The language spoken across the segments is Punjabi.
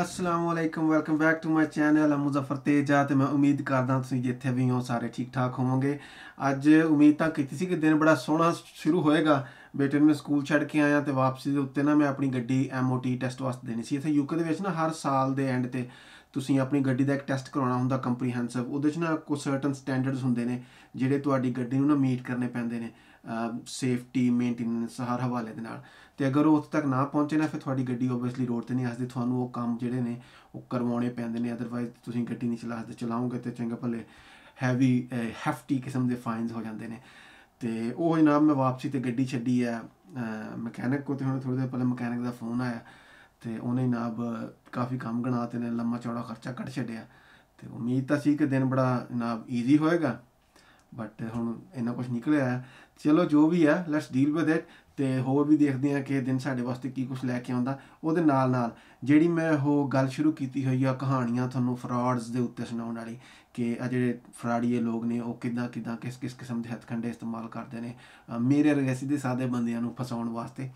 ਅਸਲਾਮ ਵਾਲੇਕਮ welcome back to my channel Muzaffar Teja ਤੇ ਮੈਂ ਉਮੀਦ ਕਰਦਾ ਤੁਸੀਂ ਜਿੱਥੇ ਵੀ ਹੋ ਸਾਰੇ ਠੀਕ ਠਾਕ ਹੋਵੋਗੇ ਅੱਜ ਉਮੀਦ ਤਾਂ ਕੀਤੀ ਸੀ ਕਿ ਦਿਨ ਬੜਾ ਸੋਹਣਾ ਸ਼ੁਰੂ ਹੋਏਗਾ ਬੇਟੇ ਨੂੰ ਸਕੂਲ ਛੱਡ ਕੇ ਆਇਆ ਤੇ ਵਾਪਸੀ ਦੇ ਉੱਤੇ ਨਾ ਮੈਂ ਆਪਣੀ ਗੱਡੀ ਐਮਓਟੀ ਟੈਸਟ ਵਾਸਤੇ ਦੇਣੀ ਸੀ ਇੱਥੇ ਯੂਕੇ ਦੇ ਵਿੱਚ ਨਾ ਹਰ ਸਾਲ ਦੇ ਐਂਡ ਤੇ ਤੁਸੀਂ ਆਪਣੀ ਗੱਡੀ ਦਾ ਇੱਕ ਟੈਸਟ ਕਰਾਉਣਾ ਹੁੰਦਾ ਕੰਪਰੀਹੈਂਸਿਵ ਉਹਦੇ ਵਿੱਚ ਨਾ ਕੋ ਸਰਟਨ ਸਟੈਂਡਰਡਸ ਹੁੰਦੇ ਨੇ ਜਿਹੜੇ ਤੁਹਾਡੀ ਗੱਡੀ ਨੂੰ ਨਾ ਮੀਟ ਕਰਨੇ ਪੈਂਦੇ ਨੇ ਸੇਫਟੀ ਮੇਨਟੇਨੈਂਸ ਹਰ ਹਵਾਲੇ ਦੇ ਨਾਲ ਤੇ ਅਗਰ ਉਹ ਉੱਥੇ ਤੱਕ ਨਾ ਪਹੁੰਚੇ ਨਾ ਫਿਰ ਤੁਹਾਡੀ ਗੱਡੀ ਓਬਵੀਅਸਲੀ ਰੋਡ ਤੇ ਨਹੀਂ ਹੱਸਦੀ ਤੁਹਾਨੂੰ ਉਹ ਕੰਮ ਜਿਹੜੇ ਨੇ ਉਹ ਕਰਵਾਉਣੇ ਪੈਂਦੇ ਨੇ ਅਦਰਵਾਇਜ਼ ਤੁਸੀਂ ਗੱਡੀ ਨਹੀਂ ਚਲਾ ਸਕਦੇ ਚਲਾਉਂਗੇ ਤੇ ਚੰਗਾ ਭਲੇ ਹੈਵੀ ਹੈਫਟੀ ਕਿਸਮ ਦੇ ਫਾਈਨਸ ਹੋ ਜਾਂਦੇ ਨੇ ਤੇ ਉਹ ਜਨਾਬ ਮੈਂ ਵਾਪਸੀ ਤੇ ਗੱਡੀ ਛੱਡੀ ਆ ਮਕੈਨਿਕ ਕੋ ਤੇ ਹੁਣ ਥੋੜੇ ਦੇ ਪਹਿਲਾਂ ਮਕੈਨਿਕ ਦਾ ਫੋਨ ਆਇਆ ਤੇ ਉਹਨੇ ਜਨਾਬ ਕਾਫੀ ਕੰਮ ਗਣਾਤੇ ਨੇ ਲੰਮਾ ਚੌੜਾ ਖਰਚਾ ਕੱਢ ਛੱਡਿਆ ਤੇ ਉਮੀਦ ਤਾਂ ਸੀ ਕਿ ਦਿਨ ਬੜਾ ਜਨਾਬ ਈਜ਼ੀ ਹੋਏਗਾ ਬਟ ਹੁਣ ਇੰਨਾ ਕੁਝ ਨਿਕਲਿਆ ਚਲੋ ਜੋ ਵੀ ਆ ਲੈਟਸ ਡੀਲ ਵਿਦ ਇਟ ਤੇ ਹੋਰ ਵੀ ਦੇਖਦੇ ਆ ਕਿ ਦਿਨ ਸਾਡੇ ਵਾਸਤੇ ਕੀ ਕੁਝ ਲੈ ਕੇ ਆਉਂਦਾ ਉਹਦੇ ਨਾਲ ਨਾਲ ਜਿਹੜੀ ਮੈਂ ਉਹ ਗੱਲ ਸ਼ੁਰੂ ਕੀਤੀ ਹੋਈ ਆ ਕਹਾਣੀਆਂ ਤੁਹਾਨੂੰ ਫਰਾਡਸ ਦੇ ਉੱਤੇ ਸੁਣਾਉਣ ਵਾਲੀ ਕਿ ਆ ਜਿਹੜੇ ਫਰਾੜੀਏ ਲੋਕ ਨੇ ਉਹ ਕਿਦਾਂ ਕਿਦਾਂ ਕਿਸ ਕਿਸ ਕਿਸਮ ਦੇ ਹੱਥਕੰਡੇ ਇਸਤੇਮਾਲ ਕਰਦੇ ਨੇ ਮੇਰੇ ਰਗੈਸੀ ਦੇ ਸਾਦੇ ਬੰਦਿਆਂ ਨੂੰ ਫਸਾਉਣ ਵਾਸਤੇ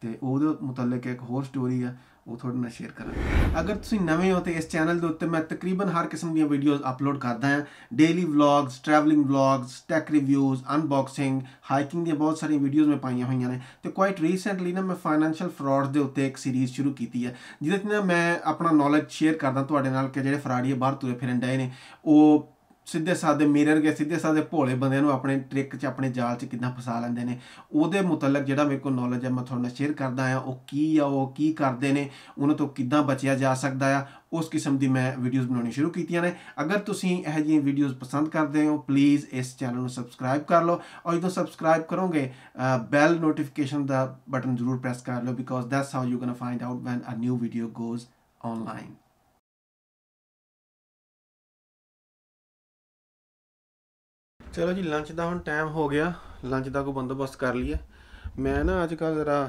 ਤੇ ਉਹਦੇ ਮੁਤਲਕ ਇੱਕ ਹੋਰ ਸਟੋਰੀ ਆ ਉਹ ਤੁਹਾਡੇ ਨਾਲ ਸ਼ੇਅਰ ਕਰਾਂ ਅਗਰ ਤੁਸੀਂ ਨਵੇਂ ਹੋ ਤੇ ਇਸ ਚੈਨਲ ਦੇ ਉੱਤੇ ਮੈਂ ਤਕਰੀਬਨ ਹਰ ਕਿਸਮ ਦੀਆਂ ਵੀਡੀਓਜ਼ ਅਪਲੋਡ ਕਰਦਾ ਹਾਂ daily vlogs travelling vlogs tech reviews unboxing hiking ਦੀਆਂ ਬਹੁਤ ਸਾਰੀਆਂ ਵੀਡੀਓਜ਼ ਮੈਂ ਪਾਈਆਂ ਹੋਈਆਂ ਨੇ ਤੇ ਕੁਆਇਟ ਰੀਸੈਂਟਲੀ ਨਾ ਮੈਂ ਫਾਈਨੈਂਸ਼ੀਅਲ ਫਰਾਡ ਦੇ ਉੱਤੇ ਇੱਕ ਸੀਰੀਜ਼ ਸ਼ੁਰੂ ਕੀਤੀ ਹੈ ਜਿਹਦੇ ਵਿੱਚ ਨਾ ਮੈਂ ਆਪਣਾ ਨੌਲੇਜ ਸ਼ੇਅਰ ਕਰਦਾ ਤੁਹਾਡੇ ਨਾਲ ਕਿ ਜਿਹੜੇ ਫਰਾਡੀਏ ਬਾਹਰ ਤੁਰੇ ਫਿਰਨ ਡਏ ਨੇ ਉਹ ਸਿੱਧੇ ਸਾਦੇ ਮਿਰਰ ਕੇ ਸਿੱਧੇ ਸਾਦੇ ਭੋਲੇ ਬੰਦਿਆਂ ਨੂੰ ਆਪਣੇ ਟ੍ਰਿਕ 'ਚ ਆਪਣੇ ਜਾਲ 'ਚ ਕਿੱਦਾਂ ਫਸਾ ਲੈਂਦੇ ਨੇ ਉਹਦੇ ਮੁਤਲਕ ਜਿਹੜਾ ਮੇਰੇ ਕੋਲ ਨੌਲੇਜ ਹੈ ਮੈਂ ਤੁਹਾਨੂੰ ਸ਼ੇਅਰ ਕਰਦਾ ਆ ਉਹ ਕੀ ਆ ਉਹ ਕੀ ਕਰਦੇ ਨੇ ਉਹਨਾਂ ਤੋਂ ਕਿੱਦਾਂ ਬਚਿਆ ਜਾ ਸਕਦਾ ਆ ਉਸ ਕਿਸਮ ਦੀ ਮੈਂ ਵੀਡੀਓਜ਼ ਬਣਾਉਣੀ ਸ਼ੁਰੂ ਕੀਤੀਆਂ ਨੇ ਅਗਰ ਤੁਸੀਂ ਇਹ ਜਿਹੀਆਂ ਵੀਡੀਓਜ਼ ਪਸੰਦ ਕਰਦੇ ਹੋ ਪਲੀਜ਼ ਇਸ ਚੈਨਲ ਨੂੰ ਸਬਸਕ੍ਰਾਈਬ ਕਰ ਲਓ ਔਰ ਜਦੋਂ ਸਬਸਕ੍ਰਾਈਬ ਕਰੋਗੇ ਬੈਲ ਨੋਟੀਫਿਕੇਸ਼ਨ ਦਾ ਬਟਨ ਜ਼ਰੂਰ ਪ੍ਰੈਸ ਕਰ ਲਓ because that's how you going to find out when a new video goes online ਚਲੋ ਜੀ ਲੰਚ ਦਾ ਹੁਣ ਟਾਈਮ ਹੋ ਗਿਆ ਲੰਚ ਦਾ ਕੋਈ ਬੰਦੋਬਸਤ ਕਰ ਲਈਏ ਮੈਂ ਨਾ ਅੱਜ ਕੱਲ ਜ਼ਰਾ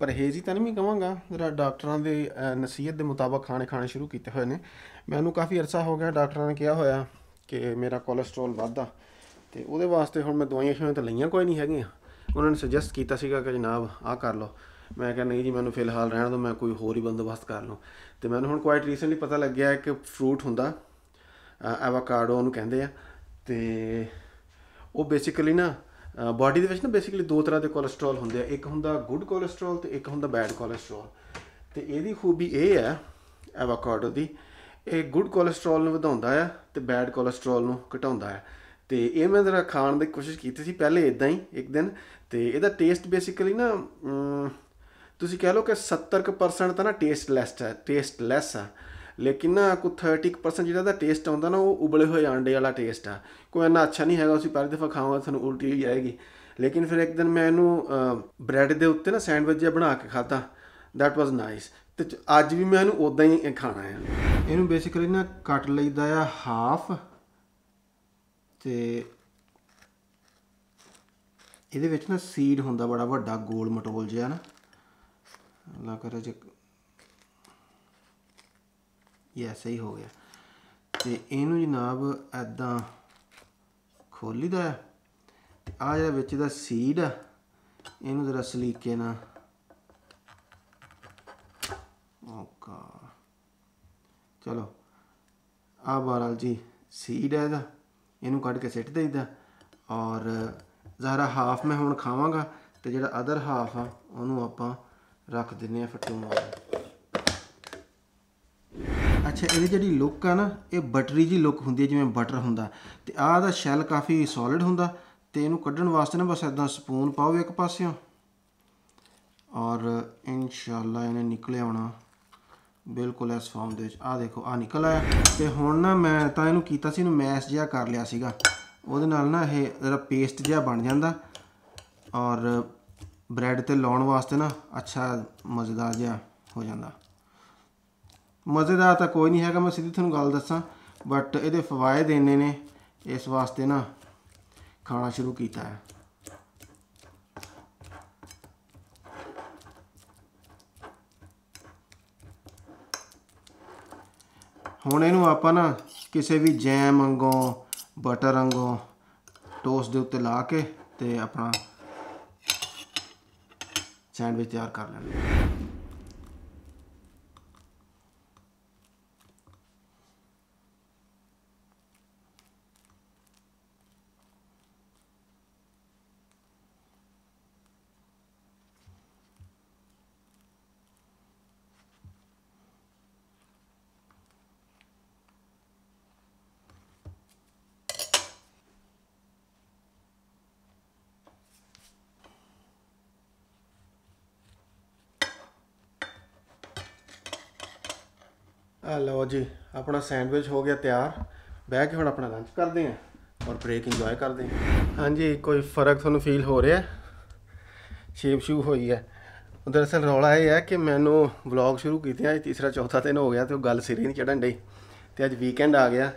ਪਰਹੇਜ਼ ਹੀ ਤਾਂ ਨਹੀਂ ਕਹਾਂਗਾ ਜ਼ਰਾ ਡਾਕਟਰਾਂ ਦੇ ਨਸੀਹਤ ਦੇ ਮੁਤਾਬਕ ਖਾਣੇ ਖਾਣੇ ਸ਼ੁਰੂ ਕੀਤੇ ਹੋਏ ਨੇ ਮੈਨੂੰ ਕਾਫੀ ਅਰਸਾ ਹੋ ਗਿਆ ਡਾਕਟਰਾਂ ਨੇ ਕਿਹਾ ਹੋਇਆ ਕਿ ਮੇਰਾ ਕੋਲੇਸਟ੍ਰੋਲ ਵੱਧਦਾ ਤੇ ਉਹਦੇ ਵਾਸਤੇ ਹੁਣ ਮੈਂ ਦਵਾਈਆਂ ਸ਼ੁਰੂ ਤਾਂ ਲਈਆਂ ਕੋਈ ਨਹੀਂ ਹੈਗੀਆਂ ਉਹਨਾਂ ਨੇ ਸੁਜੈਸਟ ਕੀਤਾ ਸੀਗਾ ਕਿ ਜਨਾਬ ਆਹ ਕਰ ਲਓ ਮੈਂ ਕਿਹਾ ਨਹੀਂ ਜੀ ਮੈਨੂੰ ਫਿਲਹਾਲ ਰਹਿਣ ਦਿਓ ਮੈਂ ਕੋਈ ਹੋਰ ਹੀ ਬੰਦੋਬਸਤ ਕਰ ਲਵਾਂ ਤੇ ਮੈਨੂੰ ਹੁਣ ਕੁਆਇਟ ਰੀਸੈਂਟਲੀ ਪਤਾ ਲੱਗਿਆ ਕਿ ਫਰੂਟ ਹੁੰਦਾ ਐਵਾਕਾਡੋ ਉਹਨੂੰ ਕਹਿੰਦੇ ਆ ਤੇ ਉਹ ਬੇਸਿਕਲੀ ਨਾ ਬਾਡੀ ਦੇ ਵਿੱਚ ਨਾ ਬੇਸਿਕਲੀ ਦੋ ਤਰ੍ਹਾਂ ਦੇ ਕੋਲੇਸਟ੍ਰੋਲ ਹੁੰਦੇ ਆ ਇੱਕ ਹੁੰਦਾ ਗੁੱਡ ਕੋਲੇਸਟ੍ਰੋਲ ਤੇ ਇੱਕ ਹੁੰਦਾ ਬੈਡ ਕੋਲੇਸਟ੍ਰੋਲ ਤੇ ਇਹਦੀ ਖੂਬੀ ਇਹ ਹੈ ਐਵਾਕਾਡੋ ਦੀ ਇਹ ਗੁੱਡ ਕੋਲੇਸਟ੍ਰੋਲ ਨੂੰ ਵਧਾਉਂਦਾ ਆ ਤੇ ਬੈਡ ਕੋਲੇਸਟ੍ਰੋਲ ਨੂੰ ਘਟਾਉਂਦਾ ਆ ਤੇ ਇਹ ਮੈਂ ਜ਼ਰਾ ਖਾਣ ਦੀ ਕੋਸ਼ਿਸ਼ ਕੀਤੀ ਸੀ ਪਹਿਲੇ ਇਦਾਂ ਹੀ ਇੱਕ ਦਿਨ ਤੇ ਇਹਦਾ ਟੇਸਟ ਬੇਸਿਕਲੀ ਨਾ ਤੁਸੀਂ ਕਹਿ ਲਓ ਕਿ 70% ਤਾਂ ਨਾ ਟੇਸਟਲੈਸ ਹੈ ਟੇਸਟਲੈਸ ਆ ਲੇਕਿਨ ਨਾ ਕੋ 30% ਜਿਹੜਾ ਦਾ ਟੇਸਟ ਆਉਂਦਾ ਨਾ ਉਹ ਉਬਲੇ ਹੋਏ ਆਂਡੇ ਵਾਲਾ ਟੇਸਟ ਆ ਕੋਈ ਇੰਨਾ ਅੱਛਾ ਨਹੀਂ ਹੈਗਾ ਤੁਸੀਂ ਪਹਿਲੀ ਦਫਾ ਖਾਓਗਾ ਤੁਹਾਨੂੰ ਉਲਟੀ ਹੀ ਆਏਗੀ ਲੇਕਿਨ ਫਿਰ ਇੱਕ ਦਿਨ ਮੈਂ ਇਹਨੂੰ ਬ੍ਰੈਡ ਦੇ ਉੱਤੇ ਨਾ ਸੈਂਡਵਿਚ ਜਿਹਾ ਬਣਾ ਕੇ ਖਾਦਾ ਦੈਟ ਵਾਸ ਨਾਈਸ ਤੇ ਅੱਜ ਵੀ ਮੈਂ ਇਹਨੂੰ ਉਦਾਂ ਹੀ ਖਾਣਾ ਹੈ ਇਹਨੂੰ ਬੇਸਿਕਲੀ ਨਾ ਕੱਟ ਲਈਦਾ ਆ ਹਾਫ ਤੇ ਇਹਦੇ ਵਿੱਚ ਨਾ ਸੀਡ ਹੁੰਦਾ ਬੜਾ ਵੱਡਾ ਗੋਲ ਮਟੋਲ ਜਿਹਾ ਨਾ ਲਾ ਕਰੇ ਜੇ ਇਹ ਸਹੀ ਹੋ ਗਿਆ ਤੇ ਇਹਨੂੰ ਜਨਾਬ ਐਦਾਂ ਖੋਲੀਦਾ ਆ ਜਿਹੜਾ ਵਿੱਚ ਦਾ ਸੀਡ ਆ ਇਹਨੂੰ ਜ਼ਰਾ ਸਲੀਕੇ ਨਾਲ ਓਕਾ ਚਲੋ ਆ ਬਾਰਾਲ ਜੀ ਸੀਡ ਹੈ ਦਾ ਇਹਨੂੰ ਕੱਢ ਕੇ ਸਿੱਟ ਦੇਈਦਾ ਔਰ ਜ਼ਹਰਾ ਹਾਫ ਮੈਂ ਹੁਣ ਖਾਵਾਂਗਾ ਤੇ ਜਿਹੜਾ ਅਦਰ ਹਾਫ ਆ ਉਹਨੂੰ ਆਪਾਂ ਰੱਖ ਦਿੰਨੇ ਆ ਮਾਰ ਅੱਛਾ ਇਹ ਜਿਹੜੀ ਲੁੱਕ ਆ ਨਾ ਇਹ ਬਟਰੀ ਜੀ ਲੁੱਕ ਹੁੰਦੀ ਹੈ ਜਿਵੇਂ ਬਟਰ ਹੁੰਦਾ ਤੇ ਆਹ ਦਾ ਸ਼ੈਲ ਕਾਫੀ ਸੋਲਿਡ ਹੁੰਦਾ ਤੇ ਇਹਨੂੰ ਕੱਢਣ ਵਾਸਤੇ ਨਾ ਬਸ ਇਦਾਂ ਸਪੂਨ ਪਾਓ ਇੱਕ ਪਾਸਿਓਂ ਔਰ ਇਨਸ਼ਾਅੱਲਾ ਇਹਨੇ ਨਿਕਲੇ ਆਉਣਾ ਬਿਲਕੁਲ ਇਸ ਫਾਰਮ ਦੇ ਵਿੱਚ ਆ ਦੇਖੋ ਆ ਨਿਕਲ ਆਇਆ ਤੇ ਹੁਣ ਨਾ ਮੈਂ ਤਾਂ ਇਹਨੂੰ ਕੀਤਾ ਸੀ ਇਹਨੂੰ ਮੈਸ਼ ਜਿਹਾ ਕਰ ਲਿਆ ਸੀਗਾ ਉਹਦੇ ਨਾਲ ਨਾ ਇਹ ਜਿਹੜਾ ਪੇਸਟ ਜਿਹਾ ਬਣ ਜਾਂਦਾ ਔਰ ਬ੍ਰੈਡ ਤੇ ਲਾਉਣ ਵਾਸਤੇ ਨਾ ਅੱਛਾ ਮਜ਼ੇਦਾਰ ਜਿਹਾ ਹੋ ਜਾਂਦਾ ਮਜ਼ੇਦਾਰ ਤਾਂ ਕੋਈ ਨਹੀਂ ਹੈਗਾ ਮੈਂ ਸਿੱਧੀ ਤੁਹਾਨੂੰ ਗੱਲ ਦੱਸਾਂ ਬਟ ਇਹਦੇ ਫਾਇਦੇ ਇੰਨੇ ਨੇ ਇਸ ਵਾਸਤੇ ਨਾ ਖਾਣਾ ਸ਼ੁਰੂ ਕੀਤਾ ਹੈ ਹੁਣ ਇਹਨੂੰ ਆਪਾਂ ਨਾ ਕਿਸੇ ਵੀ ਜੈਮ ਵਾਂਗੋਂ ਬਟਰ ਵਾਂਗੋਂ ਟੋਸਟ ਦੇ ਉੱਤੇ ਲਾ ਕੇ ਤੇ ਆਪਣਾ ਸੈਂਡਵਿਚ ਤਿਆਰ ਕਰ ਲੈਣਾ ਆ ਲਓ ਜੀ ਆਪਣਾ ਸੈਂਡਵਿਚ ਹੋ ਗਿਆ ਤਿਆਰ ਬਹਿ ਕੇ ਹੁਣ ਆਪਣਾ ਲੰਚ ਕਰਦੇ ਆਂ ਔਰ ਬ੍ਰੇਕ ਇੰਜੋਏ ਕਰਦੇ ਆਂ ਹਾਂਜੀ ਕੋਈ ਫਰਕ ਤੁਹਾਨੂੰ ਫੀਲ ਹੋ ਰਿਹਾ ਸ਼ੇਪ ਸ਼ੂ ਹੋਈ ਹੈ ਦਰਅਸਲ ਰੌਲਾ ਇਹ ਹੈ ਕਿ ਮੈਨੂੰ ਵਲੌਗ ਸ਼ੁਰੂ ਕੀਤੇ ਆ ਤੀਸਰਾ ਚੌਥਾ ਦਿਨ ਹੋ ਗਿਆ ਤੇ ਉਹ ਗੱਲ ਸਿਰੇ ਨਹੀਂ ਚੜਨ ਡਈ ਤੇ ਅੱਜ ਵੀਕਐਂਡ ਆ ਗਿਆ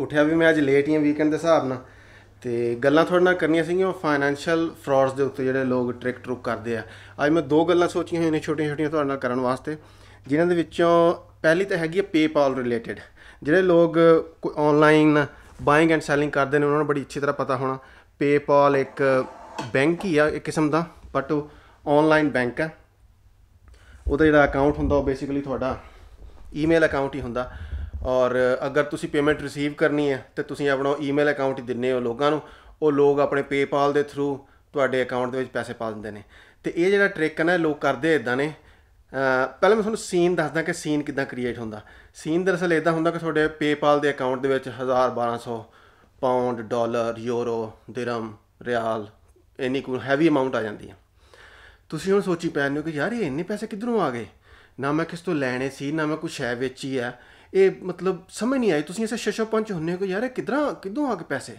ਉੱਠਿਆ ਵੀ ਮੈਂ ਅੱਜ ਲੇਟ ਹੀ ਆ ਵੀਕਐਂਡ ਦੇ ਹਿਸਾਬ ਨਾਲ ਤੇ ਗੱਲਾਂ ਤੁਹਾਡੇ ਨਾਲ ਕਰਨੀਆਂ ਸੀਗੀਆਂ ਫਾਈਨੈਂਸ਼ੀਅਲ ਫਰਾਡਸ ਦੇ ਉੱਤੇ ਜਿਹੜੇ ਲੋਕ ਟ੍ਰਿਕ ਟਰੁਕ ਕਰਦੇ ਆ ਅੱਜ ਮੈਂ ਦੋ ਗੱਲਾਂ ਸੋਚੀਆਂ ਹੋਈਆਂ ਨੇ ਛੋਟੀਆਂ-ਛੋਟੀਆਂ ਤੁਹਾਡੇ ਨਾਲ ਕਰਨ ਵਾਸਤੇ ਜਿਨ੍ਹਾਂ ਦੇ ਵਿੱਚੋਂ ਪਹਿਲੀ ਤਾਂ ਹੈਗੀ ਹੈ ਪੇਪਲ ਰਿਲੇਟਡ ਜਿਹੜੇ ਲੋਕ ਆਨਲਾਈਨ ਬਾਇੰਗ ਐਂਡ ਸੈਲਿੰਗ ਕਰਦੇ ਨੇ ਉਹਨਾਂ ਨੂੰ ਬੜੀ ਅੱਛੀ ਤਰ੍ਹਾਂ ਪਤਾ ਹੋਣਾ ਪੇਪਲ ਇੱਕ ਬੈਂਕ ਹੀ ਆ ਇੱਕ ਕਿਸਮ ਦਾ ਬਟ ਉਹ ਆਨਲਾਈਨ ਬੈਂਕ ਆ ਉਹਦਾ ਜਿਹੜਾ ਅਕਾਊਂਟ ਹੁੰਦਾ ਉਹ ਬੇਸਿਕਲੀ ਤੁਹਾਡਾ ਈਮੇਲ ਅਕਾਊਂਟ ਹੀ ਹੁੰਦਾ ਔਰ ਅਗਰ ਤੁਸੀਂ ਪੇਮੈਂਟ ਰਿਸੀਵ ਕਰਨੀ ਹੈ ਤੇ ਤੁਸੀਂ ਆਪਣਾ ਈਮੇਲ ਅਕਾਊਂਟ ਹੀ ਦਿੰਨੇ ਹੋ ਲੋਕਾਂ ਨੂੰ ਉਹ ਲੋਕ ਆਪਣੇ ਪੇਪਲ ਦੇ ਥਰੂ ਤੁਹਾਡੇ ਅਕਾਊਂਟ ਦੇ ਵਿੱਚ ਪੈਸੇ ਪਾ ਦਿੰਦੇ ਨੇ ਤੇ ਇਹ ਜਿਹੜਾ ਟ੍ਰਿਕ ਹੈ ਨਾ ਲੋਕ ਕਰਦੇ ਇਦਾਂ ਨੇ ਪਹਿਲਾਂ ਮੈਂ ਤੁਹਾਨੂੰ ਸੀਨ ਦੱਸਦਾ ਕਿ ਸੀਨ ਕਿਦਾਂ ਕ੍ਰੀਏਟ ਹੁੰਦਾ ਸੀਨ ਦਰਸਲ ਇਦਾਂ ਹੁੰਦਾ ਕਿ ਤੁਹਾਡੇ PayPal ਦੇ ਅਕਾਊਂਟ ਦੇ ਵਿੱਚ 1000 1200 pound dollar euro dirham riyal ਐਨੀ ਕੋਈ ਹੈਵੀ ਅਮਾਉਂਟ ਆ ਜਾਂਦੀ ਹੈ ਤੁਸੀਂ ਹੁਣ ਸੋਚੀ ਪੈਣ ਨੂੰ ਕਿ ਯਾਰ ਇਹ ਇੰਨੇ ਪੈਸੇ ਕਿੱਧਰੋਂ ਆ ਗਏ ਨਾ ਮੈਂ ਕਿਸ ਤੋਂ ਲੈਣੇ ਸੀ ਨਾ ਮੈਂ ਕੁਝ ਹੈ ਵੇਚੀ ਹੈ ਇਹ ਮਤਲਬ ਸਮਝ ਨਹੀਂ ਆਈ ਤੁਸੀਂ ਐਸੇ ਸ਼ਸ਼ੋ ਪੰਚ ਹੁੰਨੇ ਕੋ ਯਾਰ ਇਹ ਕਿਧਰਾਂ ਕਿਦੋਂ ਆ ਗਏ ਪੈਸੇ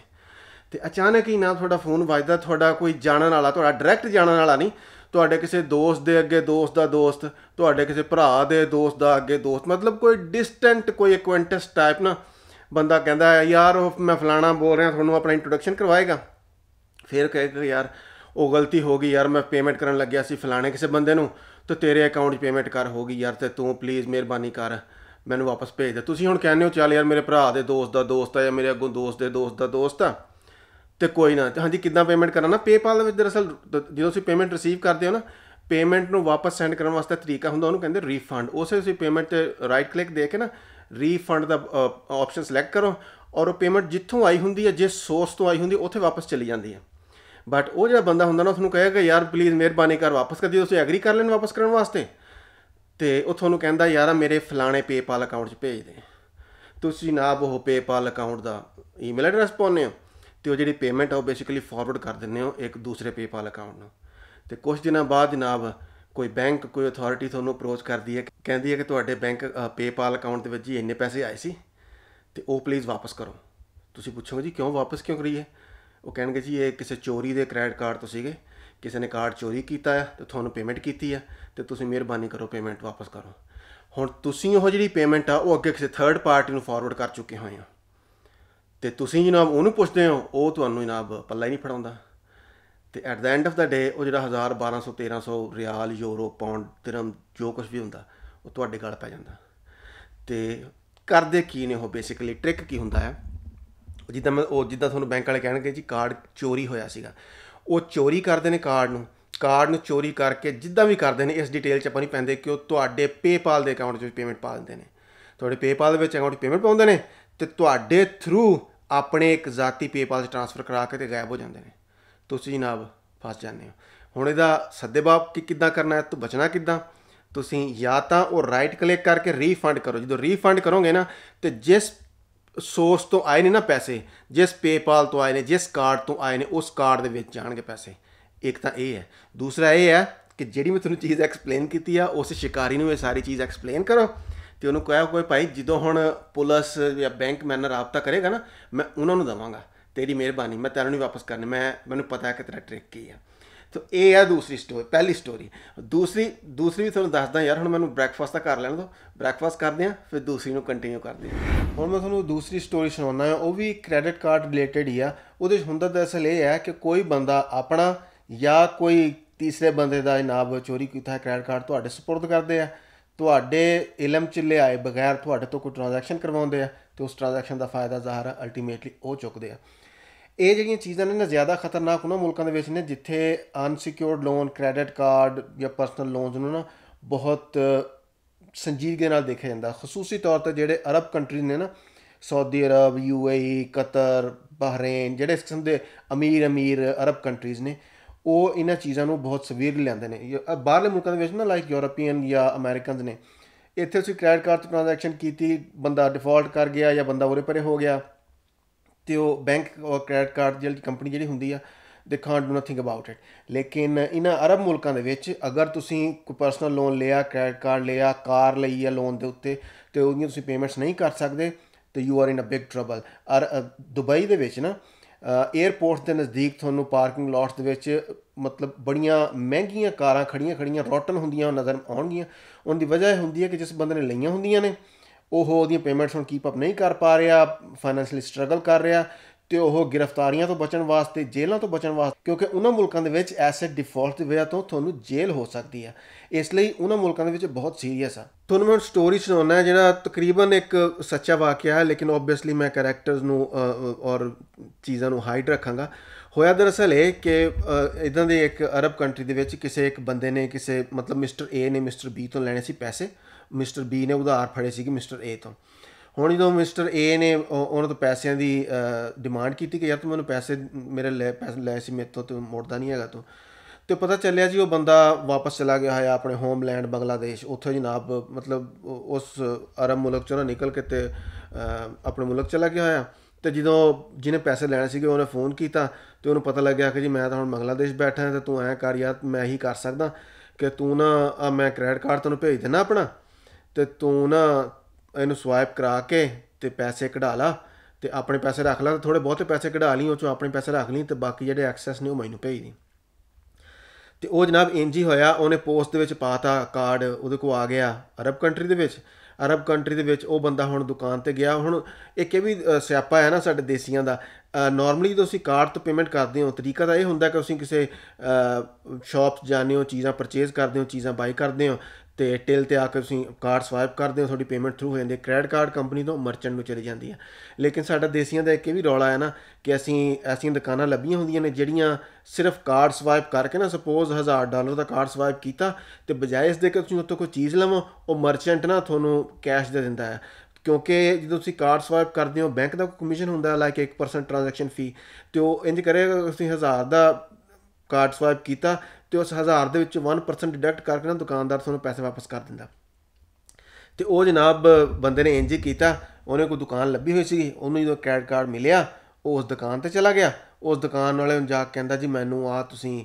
ਤੇ ਅਚਾਨਕ ਹੀ ਨਾ ਤੁਹਾਡਾ ਫੋਨ ਵੱਜਦਾ ਤੁਹਾਡਾ ਕੋਈ ਜਾਣਨ ਵਾਲਾ ਤੁਹਾਡਾ ਡਾਇਰੈਕਟ ਜਾਣਨ ਵਾਲਾ ਨਹੀਂ ਤੁਹਾਡੇ ਕਿਸੇ ਦੋਸਤ ਦੇ ਅੱਗੇ ਦੋਸਤ ਦਾ ਦੋਸਤ ਤੁਹਾਡੇ ਕਿਸੇ ਭਰਾ ਦੇ ਦੋਸਤ ਦਾ ਅੱਗੇ ਦੋਸਤ ਮਤਲਬ ਕੋਈ ਡਿਸਟੈਂਟ ਕੋਈ ਐਕਵੈਂਟਸ ਟਾਈਪ ਨਾ ਬੰਦਾ ਕਹਿੰਦਾ ਯਾਰ ਉਹ ਮੈਂ ਫਲਾਣਾ ਬੋਲ ਰਿਹਾ ਤੁਹਾਨੂੰ ਆਪਣਾ ਇੰਟਰੋਡਕਸ਼ਨ ਕਰਵਾਏਗਾ ਫਿਰ ਕਹੇਗਾ ਯਾਰ ਉਹ ਗਲਤੀ ਹੋ ਗਈ ਯਾਰ ਮੈਂ ਪੇਮੈਂਟ ਕਰਨ ਲੱਗਿਆ ਸੀ ਫਲਾਣੇ ਕਿਸੇ ਬੰਦੇ ਨੂੰ ਤੇ ਤੇਰੇ ਅਕਾਊਂਟ 'ਚ ਪੇਮੈਂਟ ਕਰ ਹੋ ਗਈ ਯਾਰ ਤੇ ਤੂੰ ਪਲੀਜ਼ ਮਿਹਰਬਾਨੀ ਕਰ ਮੈਨੂੰ ਵਾਪਸ ਭੇਜ ਦੇ ਤੁਸੀਂ ਹੁਣ ਕਹਿੰਦੇ ਹੋ ਚੱਲ ਯਾਰ ਮੇਰੇ ਭਰਾ ਦੇ ਦੋਸਤ ਦਾ ਦੋਸਤ ਆ ਜਾਂ ਮੇਰੇ ਅੱਗੋਂ ਦੋਸਤ ਦੇ ਦੋਸਤ ਦਾ ਦੋਸਤ ਆ ਤੇ ਕੋਈ ਨਾ ਹਾਂਜੀ ਕਿੱਦਾਂ ਪੇਮੈਂਟ ਕਰਨਾ ਪੇਪਲ ਦੇ ਵਿੱਚ ਦਰਅਸਲ ਜਦੋਂ ਤੁਸੀਂ ਪੇਮੈਂਟ ਰਿਸੀਵ ਕਰਦੇ ਹੋ ਨਾ ਪੇਮੈਂਟ ਨੂੰ ਵਾਪਸ ਸੈਂਡ ਕਰਨ ਵਾਸਤੇ ਤਰੀਕਾ ਹੁੰਦਾ ਉਹਨੂੰ ਕਹਿੰਦੇ ਰੀਫੰਡ ਉਸੇ ਤੁਸੀਂ ਪੇਮੈਂਟ ਤੇ ਰਾਈਟ ਕਲਿੱਕ ਦੇ ਕੇ ਨਾ ਰੀਫੰਡ ਦਾ ਆਪਸ਼ਨ ਸਿਲੈਕਟ ਕਰੋ ਔਰ ਉਹ ਪੇਮੈਂਟ ਜਿੱਥੋਂ ਆਈ ਹੁੰਦੀ ਹੈ ਜਿਸ ਸੋਰਸ ਤੋਂ ਆਈ ਹੁੰਦੀ ਹੈ ਉੱਥੇ ਵਾਪਸ ਚਲੀ ਜਾਂਦੀ ਹੈ ਬਟ ਉਹ ਜਿਹੜਾ ਬੰਦਾ ਹੁੰਦਾ ਨਾ ਉਸ ਨੂੰ ਕਹੇਗਾ ਯਾਰ ਪਲੀਜ਼ ਮਿਹਰਬਾਨੀ ਕਰ ਵਾਪਸ ਕਰ ਦਿਓ ਤੁਸੀਂ ਐਗਰੀ ਕਰ ਲੈਣ ਵਾਪਸ ਕਰਨ ਵਾਸਤੇ ਤੇ ਉਹ ਤੁਹਾਨੂੰ ਕਹਿੰਦਾ ਯਾਰ ਮੇਰੇ ਫਲਾਣੇ PayPal ਅਕਾਊਂਟ 'ਚ ਭੇਜ ਦੇ ਤੁਸੀਂ ਨਾ ਉਹ PayPal ਅਕਾਊਂਟ ਦਾ ਈਮੇਲ ਐਡਰੈਸ ਪਾਉਂਦੇ ਹੋ ਤੇ ਉਹ ਜਿਹੜੀ ਪੇਮੈਂਟ ਆ ਉਹ ਬੇਸਿਕਲੀ ਫਾਰਵਰਡ ਕਰ ਦਿੰਨੇ ਹੋ ਇੱਕ ਦੂਸਰੇ ਪੇਪਲ ਅਕਾਊਂਟ ਨੂੰ ਤੇ ਕੁਝ ਦਿਨਾਂ ਬਾਅਦ ਜਨਾਬ ਕੋਈ ਬੈਂਕ ਕੋਈ ਅਥਾਰਟੀ ਤੁਹਾਨੂੰ ਅਪਰੋਚ ਕਰਦੀ ਹੈ ਕਹਿੰਦੀ ਹੈ ਕਿ ਤੁਹਾਡੇ ਬੈਂਕ ਪੇਪਲ ਅਕਾਊਂਟ ਦੇ ਵਿੱਚ ਜੀ ਇੰਨੇ ਪੈਸੇ ਆਏ ਸੀ ਤੇ ਉਹ ਪਲੀਜ਼ ਵਾਪਸ ਕਰੋ ਤੁਸੀਂ ਪੁੱਛੋਗੇ ਜੀ ਕਿਉਂ ਵਾਪਸ ਕਿਉਂ ਕਰੀਏ ਉਹ ਕਹਿਣਗੇ ਜੀ ਇਹ ਕਿਸੇ ਚੋਰੀ ਦੇ ਕ੍ਰੈਡਿਟ ਕਾਰਡ ਤੋਂ ਸੀਗੇ ਕਿਸੇ ਨੇ ਕਾਰਡ ਚੋਰੀ ਕੀਤਾ ਹੈ ਤੇ ਤੁਹਾਨੂੰ ਪੇਮੈਂਟ ਕੀਤੀ ਹੈ ਤੇ ਤੁਸੀਂ ਮਿਹਰਬਾਨੀ ਕਰੋ ਪੇਮੈਂਟ ਵਾਪਸ ਕਰੋ ਹੁਣ ਤੁਸੀਂ ਉਹ ਜਿਹੜੀ ਪੇਮੈਂਟ ਆ ਉਹ ਅੱਗੇ ਕਿਸੇ ਥਰਡ ਪਾਰਟੀ ਨੂੰ ਫਾਰਵਰਡ ਕਰ ਚੁੱਕੇ ਹੋਏ ਹੋ ਤੇ ਤੁਸੀਂ ਜਨਾਬ ਉਹਨੂੰ ਪੁੱਛਦੇ ਹੋ ਉਹ ਤੁਹਾਨੂੰ ਜਨਾਬ ਪੱਲਾ ਹੀ ਨਹੀਂ ਫੜਾਉਂਦਾ ਤੇ at the end of the day ਉਹ ਜਿਹੜਾ 1000 1200 1300 ਰਿਆਲ ਯੂਰੋ ਪਾਉਂਡ ਦਿਰਮ ਜੋ ਕੁਝ ਵੀ ਹੁੰਦਾ ਉਹ ਤੁਹਾਡੇ ਗਲ ਪੈ ਜਾਂਦਾ ਤੇ ਕਰਦੇ ਕੀ ਨੇ ਉਹ ਬੇਸਿਕਲੀ ਟ੍ਰਿਕ ਕੀ ਹੁੰਦਾ ਹੈ ਜਿੱਦਾਂ ਮੈਂ ਉਹ ਜਿੱਦਾਂ ਤੁਹਾਨੂੰ ਬੈਂਕ ਵਾਲੇ ਕਹਿਣਗੇ ਜੀ ਕਾਰਡ ਚੋਰੀ ਹੋਇਆ ਸੀਗਾ ਉਹ ਚੋਰੀ ਕਰਦੇ ਨੇ ਕਾਰਡ ਨੂੰ ਕਾਰਡ ਨੂੰ ਚੋਰੀ ਕਰਕੇ ਜਿੱਦਾਂ ਵੀ ਕਰਦੇ ਨੇ ਇਸ ਡਿਟੇਲ 'ਚ ਆਪਾਂ ਨਹੀਂ ਪੈਂਦੇ ਕਿ ਉਹ ਤੁਹਾਡੇ PayPal ਦੇ ਅਕਾਊਂਟ 'ਚ ਪੇਮੈਂਟ ਪਾ ਦਿੰਦੇ ਨੇ ਤੁਹਾਡੇ PayPal ਦੇ ਵਿੱਚ ਅਕਾਊਂਟ ਪੇਮੈਂਟ ਪਾਉਂਦੇ ਨੇ ਤੇ ਤੁਹਾਡੇ ਥਰੂ ਆਪਣੇ ਇੱਕ ਜ਼ਾਤੀ ਪੇਪਲ 'ਚ ਟ੍ਰਾਂਸਫਰ ਕਰਾ ਕੇ ਤੇ ਗਾਇਬ ਹੋ ਜਾਂਦੇ ਨੇ ਤੁਸੀਂ ਜਨਾਬ ਫਸ ਜਾਂਦੇ ਹੋ ਹੁਣ ਇਹਦਾ ਬਾਪ ਕੀ ਕਿੱਦਾਂ ਕਰਨਾ ਹੈ ਤੂੰ ਬਚਣਾ ਕਿੱਦਾਂ ਤੁਸੀਂ ਜਾਂ ਤਾਂ ਉਹ ਰਾਈਟ ਕਲਿੱਕ ਕਰਕੇ ਰੀਫੰਡ ਕਰੋ ਜਦੋਂ ਰੀਫੰਡ ਕਰੋਗੇ ਨਾ ਤੇ ਜਿਸ ਸੋਰਸ ਤੋਂ ਆਏ ਨੇ ਨਾ ਪੈਸੇ ਜਿਸ ਪੇਪਲ ਤੋਂ ਆਏ ਨੇ ਜਿਸ ਕਾਰਡ ਤੋਂ ਆਏ ਨੇ ਉਸ ਕਾਰਡ ਦੇ ਵਿੱਚ ਜਾਣਗੇ ਪੈਸੇ ਇੱਕ ਤਾਂ ਇਹ ਹੈ ਦੂਸਰਾ ਇਹ ਹੈ ਕਿ ਜਿਹੜੀ ਮੈਂ ਤੁਹਾਨੂੰ ਚੀਜ਼ ਐਕਸਪਲੇਨ ਕੀਤੀ ਆ ਉਸ ਸ਼ਿਕਾਰੀ ਨੂੰ ਇਹ ਸਾਰੀ ਚੀਜ਼ ਐਕਸਪਲੇਨ ਕਰੋ ਤੇ ਉਹਨੂੰ ਕਹਿਆ ਕੋਈ ਭਾਈ ਜਦੋਂ ਹੁਣ ਪੁਲਿਸ ਜਾਂ ਬੈਂਕ ਮੈਨਰ ਰਾਬਤਾ ਕਰੇਗਾ ਨਾ ਮੈਂ ਉਹਨਾਂ ਨੂੰ ਦਵਾਂਗਾ ਤੇਰੀ ਮਿਹਰਬਾਨੀ ਮੈਂ ਤੈਨੂੰ ਨਹੀਂ ਵਾਪਸ ਕਰਨੇ ਮੈਂ ਮੈਨੂੰ ਪਤਾ ਹੈ ਕਿ ਤੇਰਾ ਟ੍ਰਿਕ ਕੀ ਆ ਤੋ ਇਹ ਆ ਦੂਸਰੀ ਸਟੋਰੀ ਪਹਿਲੀ ਸਟੋਰੀ ਦੂਸਰੀ ਦੂਸਰੀ ਵੀ ਤੁਹਾਨੂੰ ਦੱਸਦਾ ਯਾਰ ਹੁਣ ਮੈਨੂੰ ਬ੍ਰੈਕਫਾਸਟ ਤਾਂ ਕਰ ਲੈਣ ਦੋ ਬ੍ਰੈਕਫਾਸਟ ਕਰਦੇ ਆ ਫਿਰ ਦੂਸਰੀ ਨੂੰ ਕੰਟੀਨਿਊ ਕਰਦੇ ਆ ਹੁਣ ਮੈਂ ਤੁਹਾਨੂੰ ਦੂਸਰੀ ਸਟੋਰੀ ਸੁਣਾਉਣਾ ਹੈ ਉਹ ਵੀ ਕ੍ਰੈਡਿਟ ਕਾਰਡ ਰਿਲੇਟਡ ਹੀ ਆ ਉਹਦੇ ਵਿੱਚ ਹੁੰਦਾ ਅਸਲ ਇਹ ਹੈ ਕਿ ਕੋਈ ਬੰਦਾ ਆਪਣਾ ਜਾਂ ਕੋਈ ਤੀਸਰੇ ਬੰਦੇ ਦਾ ਇਨਾਬ ਚੋਰੀ ਕੀਤਾ ਹੈ ਕ੍ਰੈਡਿਟ ਕਾਰਡ ਤੁਹਾਡੇ ਸਪੁਰਦ ਕਰਦੇ ਆ ਤੁਹਾਡੇ ਇਲਮ ਚ ਲਿਆਏ ਬਗੈਰ ਤੁਹਾਡੇ ਤੋਂ ਕੋਈ ਟ੍ਰਾਂਜੈਕਸ਼ਨ ਕਰਵਾਉਂਦੇ ਆ ਤੇ ਉਸ ਟ੍ਰਾਂਜੈਕਸ਼ਨ ਦਾ ਫਾਇਦਾ ਜ਼ਾਹਰ ਹੈ ਅਲਟੀਮੇਟਲੀ ਉਹ ਚੁੱਕਦੇ ਆ ਇਹ ਜਿਹੜੀਆਂ ਚੀਜ਼ਾਂ ਨੇ ਨਾ ਜ਼ਿਆਦਾ ਖਤਰਨਾਕ ਉਹਨਾਂ ਮੁਲਕਾਂ ਦੇ ਵਿੱਚ ਨੇ ਜਿੱਥੇ ਅਨਸਿਕਿਉਰਡ ਲੋਨ ਕ੍ਰੈਡਿਟ ਕਾਰਡ ਜਾਂ ਪਰਸਨਲ ਲੋਨਸ ਨੂੰ ਨਾ ਬਹੁਤ ਸੰਜੀਦਗੀ ਨਾਲ ਦੇਖਿਆ ਜਾਂਦਾ ਖਸੂਸੀ ਤੌਰ ਤੇ ਜਿਹੜੇ ਅਰਬ ਕੰਟਰੀ ਨੇ ਨਾ Saudi Arab UAE Qatar Bahrain ਜਿਹੜੇ ਇਸ ਕਿਸਮ ਦੇ ਅਮੀਰ ਅਮੀਰ ਅਰਬ ਕੰਟਰੀਜ਼ ਨੇ ਉਹ ਇਹਨਾਂ ਚੀਜ਼ਾਂ ਨੂੰ ਬਹੁਤ ਸਵੀਰ ਲੈਂਦੇ ਨੇ ਬਾਹਰਲੇ ਮੁਲਕਾਂ ਦੇ ਵਿੱਚ ਨਾ ਲਾਈਕ ਯੂਰੋਪੀਅਨ ਜਾਂ ਅਮਰੀਕਨਸ ਨੇ ਇੱਥੇ ਤੁਸੀਂ ਕ੍ਰੈਡਿਟ ਕਾਰਡ ਤੋਂ ਟ੍ਰਾਂਜੈਕਸ਼ਨ ਕੀਤੀ ਬੰਦਾ ਡਿਫਾਲਟ ਕਰ ਗਿਆ ਜਾਂ ਬੰਦਾ ਉਰੇ ਪਰੇ ਹੋ ਗਿਆ ਤੇ ਉਹ ਬੈਂਕ ਔਰ ਕ੍ਰੈਡਿਟ ਕਾਰਡ ਜਿਹੜੀ ਕੰਪਨੀ ਜਿਹੜੀ ਹੁੰਦੀ ਆ they can't do nothing about it ਲੇਕਿਨ ਇਹਨਾਂ ਅਰਬ ਮੁਲਕਾਂ ਦੇ ਵਿੱਚ ਅਗਰ ਤੁਸੀਂ ਕੋਈ ਪਰਸਨਲ ਲੋਨ ਲਿਆ ਕ੍ਰੈਡਿਟ ਕਾਰਡ ਲਿਆ ਕਾਰ ਲਈ ਆ ਲੋਨ ਦੇ ਉੱਤੇ ਤੇ ਉਹਦੀਆਂ ਤੁਸੀਂ ਪੇਮੈਂਟਸ ਨਹੀਂ ਕਰ ਸਕਦੇ ਤੇ you are in a big trouble or Dubai ਦੇ ਵਿੱਚ ਨਾ ਏਅਰਪੋਰਟ ਦੇ ਨਜ਼ਦੀਕ ਤੁਹਾਨੂੰ ਪਾਰਕਿੰਗ ਲੋਟਸ ਦੇ ਵਿੱਚ ਮਤਲਬ ਬੜੀਆਂ ਮਹਿੰਗੀਆਂ ਕਾਰਾਂ ਖੜੀਆਂ ਖੜੀਆਂ ਰੋਟਨ ਹੁੰਦੀਆਂ ਨਜ਼ਰ ਆਉਣਗੀਆਂ ਉਹਨਾਂ ਦੀ ਵਜ੍ਹਾ ਇਹ ਹੁੰਦੀ ਹੈ ਕਿ ਜਿਸ ਬੰਦੇ ਨੇ ਲਈਆਂ ਹੁੰਦੀਆਂ ਨੇ ਉਹ ਉਹਦੀਆਂ ਪੇਮੈਂਟਸ ਹੁਣ ਕੀਪ ਅਪ ਨਹੀਂ ਕਰ ਪਾ ਰਿਹਾ ਫਾਈਨੈਂਸ਼ੀਅਲੀ ਸਟਰਗਲ ਕਰ ਰਿਹਾ ਤੇ ਉਹ ਗ੍ਰਿਫਤਾਰੀਆਂ ਤੋਂ ਬਚਣ ਵਾਸਤੇ ਜੇਲ੍ਹਾਂ ਤੋਂ ਬਚਣ ਵਾਸਤੇ ਕਿਉਂਕਿ ਉਹਨਾਂ ਮੁਲਕਾਂ ਦੇ ਵਿੱਚ ਐਸੇ ਡਿਫਾਲਟ ਦੀ ਵਜ੍ਹਾ ਤੋਂ ਤੁਹਾਨੂੰ ਜੇਲ੍ਹ ਹੋ ਸਕਦੀ ਹੈ ਇਸ ਲਈ ਉਹਨਾਂ ਮੁਲਕਾਂ ਦੇ ਵਿੱਚ ਬਹੁਤ ਸੀਰੀਅਸ ਆ ਤੁਹਾਨੂੰ ਮੈਂ ਸਟੋਰੀ ਸੁਣਾਉਣਾ ਹੈ ਜਿਹੜਾ ਤਕਰੀਬਨ ਇੱਕ ਸੱਚਾ ਵਾਕਿਆ ਹੈ ਲੇਕਿਨ ਆਬਵੀਅਸਲੀ ਮੈਂ ਕੈਰੈਕਟਰਸ ਨੂੰ ਔਰ ਚੀਜ਼ਾਂ ਨੂੰ ਹਾਈਡ ਰੱਖਾਂਗਾ ਹੋਇਆ ਦਰਅਸਲ ਇਹ ਕਿ ਇਦਾਂ ਦੇ ਇੱਕ ਅਰਬ ਕੰਟਰੀ ਦੇ ਵਿੱਚ ਕਿਸੇ ਇੱਕ ਬੰਦੇ ਨੇ ਕਿਸੇ ਮਤਲਬ ਮਿਸਟਰ ਏ ਨੇ ਮਿਸਟਰ ਬੀ ਤੋਂ ਲੈਣੇ ਸੀ ਪੈਸੇ ਮਿਸਟਰ ਬੀ ਨੇ ਉਧਾਰ ਫੜੇ ਸੀ ਕਿ ਮਿਸਟਰ ਏ ਤੋਂ ਹੁਣ ਜਦੋਂ ਮਿਸਟਰ ਏ ਨੇ ਉਹਨਾਂ ਤੋਂ ਪੈਸਿਆਂ ਦੀ ਡਿਮਾਂਡ ਕੀਤੀ ਕਿ ਯਾਰ ਤੂੰ ਮੈਨੂੰ ਪੈਸੇ ਮੇਰੇ ਲੈ ਪੈਸੇ ਲੈ ਸੀ ਮੇਤੋਂ ਤੋਂ ਤੂੰ ਮੋੜਦਾ ਨਹੀਂ ਹੈਗਾ ਤੂੰ ਤੇ ਪਤਾ ਚੱਲਿਆ ਜੀ ਉਹ ਬੰਦਾ ਵਾਪਸ ਚਲਾ ਗਿਆ ਹੈ ਆਪਣੇ ਹੋਮਲੈਂਡ ਬੰਗਲਾਦੇਸ਼ ਉੱਥੇ ਜਨਾਬ ਮਤਲਬ ਉਸ ਅਰਬ ਮੁਲਕ ਚੋਂ ਨਿਕਲ ਕੇ ਤੇ ਆਪਣੇ ਮੁਲਕ ਚਲਾ ਗਿਆ ਹੋਇਆ ਤੇ ਜਦੋਂ ਜਿਹਨੇ ਪੈਸੇ ਲੈਣੇ ਸੀਗੇ ਉਹਨੇ ਫੋਨ ਕੀਤਾ ਤੇ ਉਹਨੂੰ ਪਤਾ ਲੱਗਿਆ ਕਿ ਜੀ ਮੈਂ ਤਾਂ ਹੁਣ ਬੰਗਲਾਦੇਸ਼ ਬੈਠਾ ਹਾਂ ਤੇ ਤੂੰ ਐ ਕਰ ਯਾਰ ਮੈਂ ਹੀ ਕਰ ਸਕਦਾ ਕਿ ਤੂੰ ਨਾ ਮੈਂ ਕ੍ਰੈਡਿਟ ਕਾਰਡ ਤੈਨੂੰ ਭੇਜ ਦੇਣਾ ਆਪਣਾ ਤੇ ਤੂੰ ਨਾ ਇਹਨੂੰ ਸਵਾਈਪ ਕਰਾ ਕੇ ਤੇ ਪੈਸੇ ਕਢਾ ਲਾ ਤੇ ਆਪਣੇ ਪੈਸੇ ਰੱਖ ਲਾ ਤੇ ਥੋੜੇ ਬਹੁਤੇ ਪੈਸੇ ਕਢਾ ਲਈ ਉਹ ਚੋਂ ਆਪਣੇ ਪੈਸੇ ਰੱਖ ਲਈ ਤੇ ਬਾਕੀ ਜਿਹੜੇ ਐਕਸੈਸ ਨੇ ਉਹ ਮੈਨੂੰ ਭੇਜ ਦੀ ਤੇ ਉਹ ਜਨਾਬ ਇੰਜੀ ਹੋਇਆ ਉਹਨੇ ਪੋਸਟ ਦੇ ਵਿੱਚ ਪਾਤਾ ਕਾਰਡ ਉਹਦੇ ਕੋ ਆ ਗਿਆ ਅਰਬ ਕੰਟਰੀ ਦੇ ਵਿੱਚ ਅਰਬ ਕੰਟਰੀ ਦੇ ਵਿੱਚ ਉਹ ਬੰਦਾ ਹੁਣ ਦੁਕਾਨ ਤੇ ਗਿਆ ਹੁਣ ਇਹ ਕਿ ਵੀ ਸਿਆਪਾ ਹੈ ਨਾ ਸਾਡੇ ਦੇਸੀਆਂ ਦਾ ਨਾਰਮਲੀ ਜਦੋਂ ਅਸੀਂ ਕਾਰਡ ਤੋਂ ਪੇਮੈਂਟ ਕਰਦੇ ਹਾਂ ਤਰੀਕਾ ਤਾਂ ਇਹ ਹੁੰਦਾ ਕਿ ਅਸੀਂ ਕਿਸੇ ਸ਼ਾਪ ਜਾਂਦੇ ਹੋ ਚੀਜ਼ਾਂ ਪਰਚੇਸ ਕਰਦੇ ਹੋ ਚੀਜ਼ਾਂ ਬਾਈ ਕਰਦੇ ਹੋ ਤੇ ਟਿਲ ਤੇ ਆ ਕੇ ਤੁਸੀਂ ਕਾਰਡ ਸਵਾਈਪ ਕਰਦੇ ਹੋ ਤੁਹਾਡੀ ਪੇਮੈਂਟ ਥਰੂ ਹੋ ਜਾਂਦੀ ਹੈ ਕ੍ਰੈਡਿਟ ਕਾਰਡ ਕੰਪਨੀ ਤੋਂ ਮਰਚੈਂਟ ਨੂੰ ਚਲੀ ਜਾਂਦੀ ਹੈ ਲੇਕਿਨ ਸਾਡਾ ਦੇਸੀਆਂ ਦਾ ਇੱਕ ਵੀ ਰੌਲਾ ਹੈ ਨਾ ਕਿ ਅਸੀਂ ਐਸੀਆਂ ਦੁਕਾਨਾਂ ਲੱਭੀਆਂ ਹੁੰਦੀਆਂ ਨੇ ਜਿਹੜੀਆਂ ਸਿਰਫ ਕਾਰਡ ਸਵਾਈਪ ਕਰਕੇ ਨਾ ਸਪੋਜ਼ 1000 ਡਾਲਰ ਦਾ ਕਾਰਡ ਸਵਾਈਪ ਕੀਤਾ ਤੇ ਬਜਾਏ ਇਸ ਦੇ ਕਿ ਤੁਸੀਂ ਉੱਥੋਂ ਕੋਈ ਚੀਜ਼ ਲਵੋ ਉਹ ਮਰਚੈਂਟ ਨਾ ਤੁਹਾਨੂੰ ਕੈਸ਼ ਦੇ ਦਿੰਦਾ ਹੈ ਕਿਉਂਕਿ ਜਦੋਂ ਤੁਸੀਂ ਕਾਰਡ ਸਵਾਈਪ ਕਰਦੇ ਹੋ ਬੈਂਕ ਦਾ ਕਮਿਸ਼ਨ ਹੁੰਦਾ ਲਾਈਕ 1% ਟ੍ਰਾਂਜੈਕਸ਼ਨ ਫੀ ਤੇ ਉਹ ਇੰਜ ਕਰੇਗਾ ਤੁਸੀਂ 1000 ਦਾ ਕਾਰਡ ਸਵਾਈਪ ਕੀਤਾ ਤੇ ਉਸ 1000 ਦੇ ਵਿੱਚ 1% ਡਿਡਕਟ ਕਰਕੇ ਨਾ ਦੁਕਾਨਦਾਰ ਤੁਹਾਨੂੰ ਪੈਸੇ ਵਾਪਸ ਕਰ ਦਿੰਦਾ ਤੇ ਉਹ ਜਨਾਬ ਬੰਦੇ ਨੇ ਇੰਜ ਕੀਤਾ ਉਹਨੇ ਕੋਈ ਦੁਕਾਨ ਲੱਭੀ ਹੋਈ ਸੀ ਉਹਨੂੰ ਜਦੋਂ ਕ੍ਰੈਡਿਟ ਕਾਰਡ ਮਿਲਿਆ ਉਹ ਉਸ ਦੁਕਾਨ ਤੇ ਚਲਾ ਗਿਆ ਉਸ ਦੁਕਾਨ ਵਾਲੇ ਨੂੰ ਜਾ ਕੇ ਕਹਿੰਦਾ ਜੀ ਮੈਨੂੰ ਆ ਤੁਸੀਂ